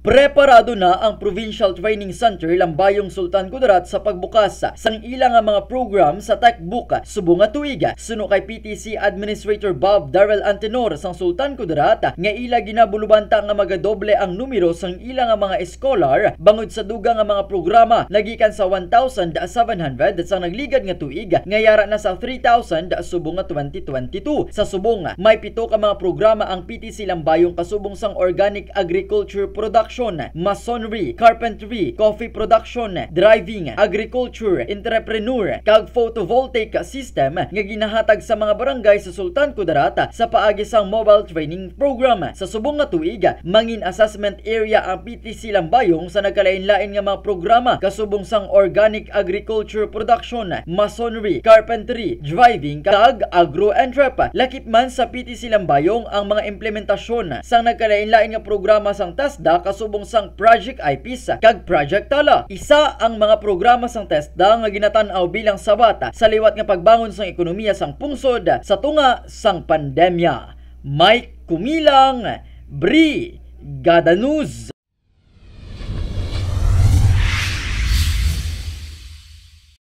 Preparado na ang Provincial Training Center Lambayong Sultan Kudarat sa pagbukas sa ilang mga program sa Tekbuka, Subunga Tuiga, suno kay PTC Administrator Bob Darrell Antenor sang Sultan Kudarat nga ila ginabulubanta nga magadoble ang numero sang ilang mga scholar bangod sa dugang nga mga programa nagikan sa 1,700 sa nagligad nga tuiga nga yara na sa 3,000 subong 2022 sa subong may pito ka mga programa ang PTC Lambayong kasubong sang organic agriculture production construction, masonry, carpentry, coffee production, driving, agriculture, entrepreneur, kag photovoltaic system nga ginahatag sa mga barangay sa Sultan Kudarat sa paagi sang mobile training program. Sa subong nga tuig, mangin assessment area ang PTC Lambayong sa nagkalain-lain nga mga programa kasubong sang organic agriculture production, masonry, carpentry, driving, kag agro-entrep. Lakip man sa PTC Lambayong ang mga implementasyon sang nagkalain-lain nga programa sang TASDA kas subong sang Project IPISA kag Project Tala. Isa ang mga programa sang TESDA nga ginatan-aw bilang sabata sa liwat nga pagbangon sang ekonomiya sang pungsod sa tunga sang pandemya. Mike Kumilang, Bri Gadanuz.